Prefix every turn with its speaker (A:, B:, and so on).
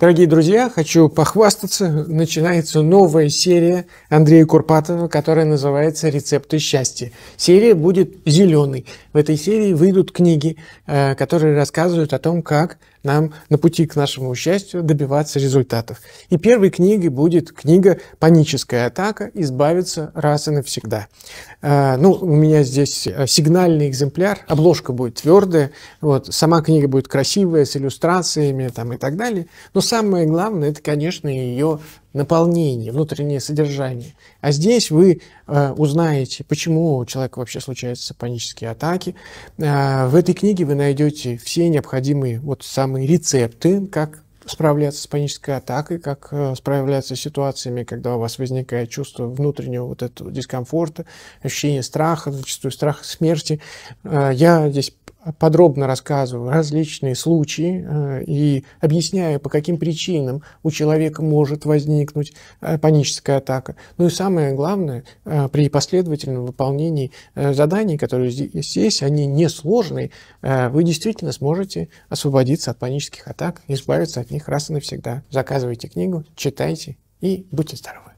A: Дорогие друзья, хочу похвастаться. Начинается новая серия Андрея Курпатова, которая называется «Рецепты счастья». Серия будет зеленой. В этой серии выйдут книги, э, которые рассказывают о том, как нам на пути к нашему счастью добиваться результатов. И первой книгой будет книга «Паническая атака. Избавиться раз и навсегда». А, ну, у меня здесь э, сигнальный экземпляр, обложка будет твердая, вот, сама книга будет красивая, с иллюстрациями там, и так далее. Но самое главное, это, конечно, ее наполнение, внутреннее содержание. А здесь вы э, узнаете, почему у человека вообще случаются панические атаки. Э, в этой книге вы найдете все необходимые вот самые рецепты, как справляться с панической атакой, как э, справляться с ситуациями, когда у вас возникает чувство внутреннего вот этого дискомфорта, ощущение страха, зачастую страха смерти. Э, я здесь подробно рассказываю различные случаи э, и объясняю, по каким причинам у человека может возникнуть э, паническая атака. Ну и самое главное, э, при последовательном выполнении заданий, которые здесь есть, они несложные, вы действительно сможете освободиться от панических атак, избавиться от них раз и навсегда. Заказывайте книгу, читайте и будьте здоровы.